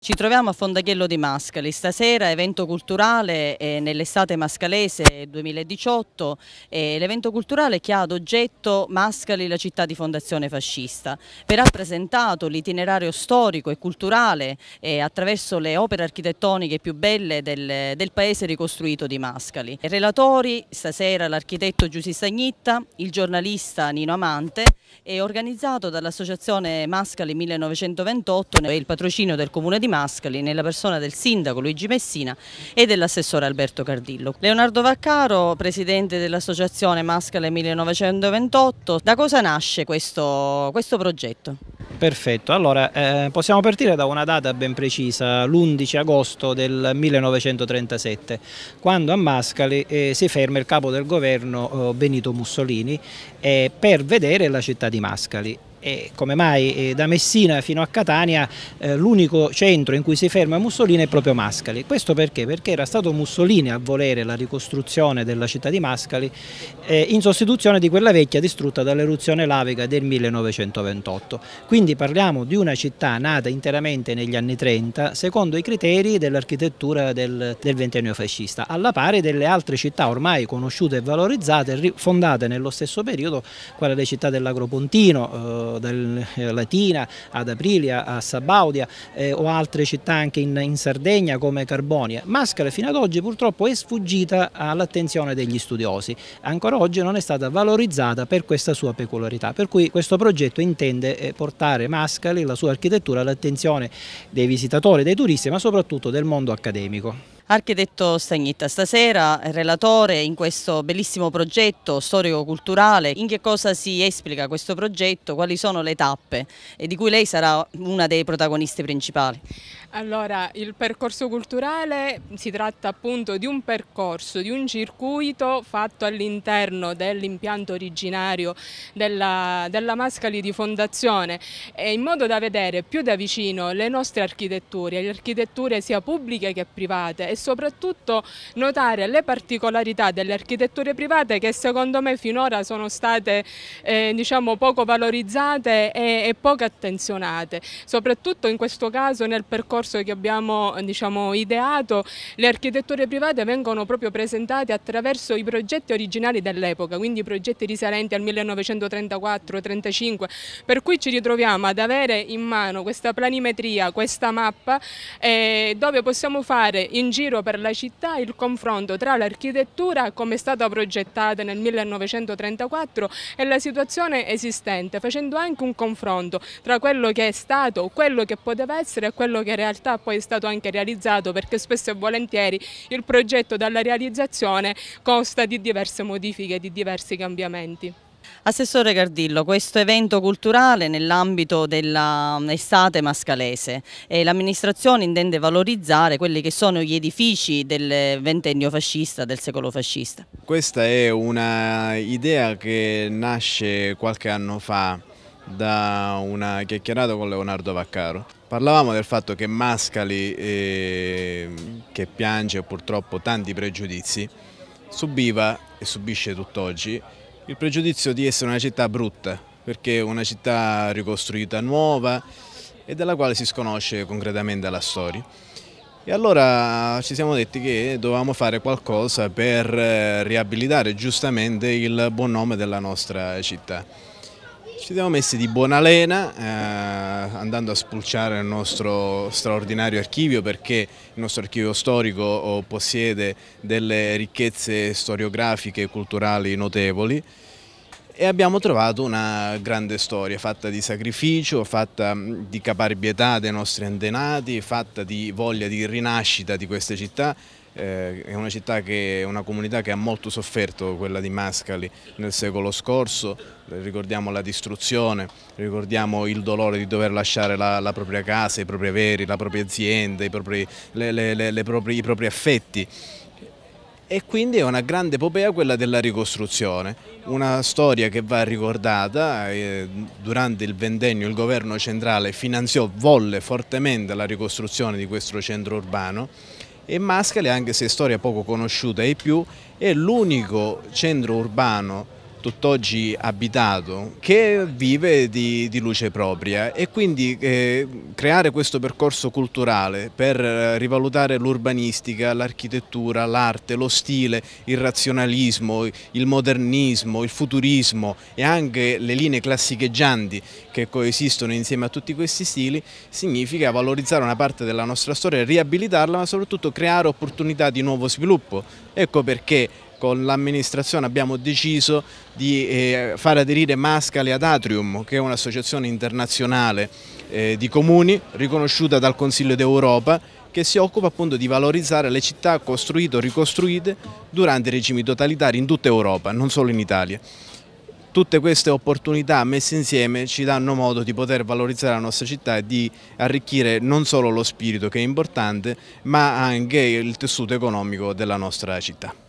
Ci troviamo a Fondachello di Mascali, stasera evento culturale eh, nell'estate mascalese 2018, eh, l'evento culturale che ha ad oggetto Mascali, la città di fondazione fascista. Verrà presentato l'itinerario storico e culturale eh, attraverso le opere architettoniche più belle del, del paese ricostruito di Mascali. Relatori stasera l'architetto Giussi Stagnitta, il giornalista Nino Amante e organizzato dall'associazione Mascali 1928 e il patrocinio del comune di Mascali nella persona del sindaco Luigi Messina e dell'assessore Alberto Cardillo. Leonardo Vaccaro, presidente dell'associazione Mascale 1928, da cosa nasce questo, questo progetto? Perfetto, allora eh, possiamo partire da una data ben precisa, l'11 agosto del 1937, quando a Mascali eh, si ferma il capo del governo eh, Benito Mussolini eh, per vedere la città di Mascali e come mai eh, da Messina fino a Catania eh, l'unico centro in cui si ferma Mussolini è proprio Mascali. Questo perché? Perché era stato Mussolini a volere la ricostruzione della città di Mascali eh, in sostituzione di quella vecchia distrutta dall'eruzione lavica del 1928. Quindi parliamo di una città nata interamente negli anni 30 secondo i criteri dell'architettura del, del ventennio fascista, alla pari delle altre città ormai conosciute e valorizzate fondate nello stesso periodo, quale le città dell'Agropontino, dal eh, Latina ad Aprilia a Sabaudia eh, o altre città anche in, in, Sardegna come Carbonia. Mascara fino ad oggi purtroppo è sfuggita all'attenzione degli studiosi, ancora oggi non è stata valorizzata per questa sua peculiarità, per cui questo progetto intende eh, portare Mascale e la sua architettura all'attenzione dei visitatori, dei turisti ma soprattutto del mondo accademico. Architetto Stagnetta, stasera eh, relatore in questo bellissimo progetto storico-culturale, in che cosa si esplica questo progetto, quali sono le tappe e di cui lei sarà una dei protagonisti principali? Allora, il percorso culturale si tratta appunto di un percorso, di un circuito fatto all'interno dell'impianto originario della, della Mascali di Fondazione, in modo da vedere più da vicino le nostre architetture, le architetture sia pubbliche che private soprattutto notare le particolarità delle architetture private che secondo me finora sono state eh, diciamo poco valorizzate e, e, poco attenzionate. Soprattutto in questo caso nel percorso che abbiamo diciamo, ideato le architetture private vengono proprio presentate attraverso i progetti originali dell'epoca, quindi i progetti risalenti al 1934-35, per cui ci ritroviamo ad avere in mano questa planimetria, questa mappa eh, dove possiamo fare in giro giro per la città il confronto tra l'architettura come è stata progettata nel 1934 e la situazione esistente, facendo anche un confronto tra quello che è stato, quello che poteva essere e quello che in realtà poi è stato anche realizzato, perché spesso e volentieri il progetto dalla realizzazione consta di diverse modifiche, di diversi cambiamenti. Assessore Cardillo, questo evento culturale nell'ambito dell'estate mm, mascalese eh, l'amministrazione intende valorizzare quelli che sono gli edifici del ventennio fascista, del secolo fascista. Questa è un'idea che nasce qualche anno fa da una chiacchierata con Leonardo Vaccaro. Parlavamo del fatto che Mascali, eh, che piange purtroppo tanti pregiudizi, subiva e subisce tutt'oggi il pregiudizio di essere una città brutta, perché è una città ricostruita nuova e della quale si sconosce concretamente la storia. E allora ci siamo detti che dovevamo fare qualcosa per eh, riabilitare giustamente il buon nome della nostra città. Ci siamo messi di buona lena eh, andando a spulciare il nostro straordinario archivio perché il nostro archivio storico oh, possiede delle ricchezze storiografiche e culturali notevoli e abbiamo trovato una grande storia fatta di sacrificio, fatta mm, di caparbietà dei nostri antenati, fatta di voglia di rinascita di queste città eh, è una città che è una comunità che ha molto sofferto quella di Mascali nel secolo scorso, ricordiamo la distruzione, ricordiamo il dolore di dover lasciare la, la propria casa, i propri averi, la propria azienda, i propri, le, le, le, propri, i propri affetti e quindi è una grande epopea quella della ricostruzione, una storia che va ricordata, eh, durante il ventennio il governo centrale finanziò, volle fortemente la ricostruzione di questo centro urbano e Mascali, anche se storia poco conosciuta e più, è l'unico centro urbano tutt'oggi abitato che vive di, di luce propria e quindi eh, creare questo percorso culturale per rivalutare l'urbanistica, l'architettura, l'arte, lo stile, il razionalismo, il modernismo, il futurismo e anche le linee classicheggianti che coesistono insieme a tutti questi stili significa valorizzare una parte della nostra storia, riabilitarla ma soprattutto creare opportunità di nuovo sviluppo. Ecco perché con l'amministrazione abbiamo deciso di eh, far aderire Mascali ad Atrium, che è un'associazione internazionale eh, di comuni riconosciuta dal Consiglio d'Europa che si occupa appunto di valorizzare le città costruite o ricostruite durante i regimi totalitari in tutta Europa, non solo in Italia. Tutte queste opportunità messe insieme ci danno modo di poter valorizzare la nostra città e di arricchire non solo lo spirito che è importante, ma anche il tessuto economico della nostra città.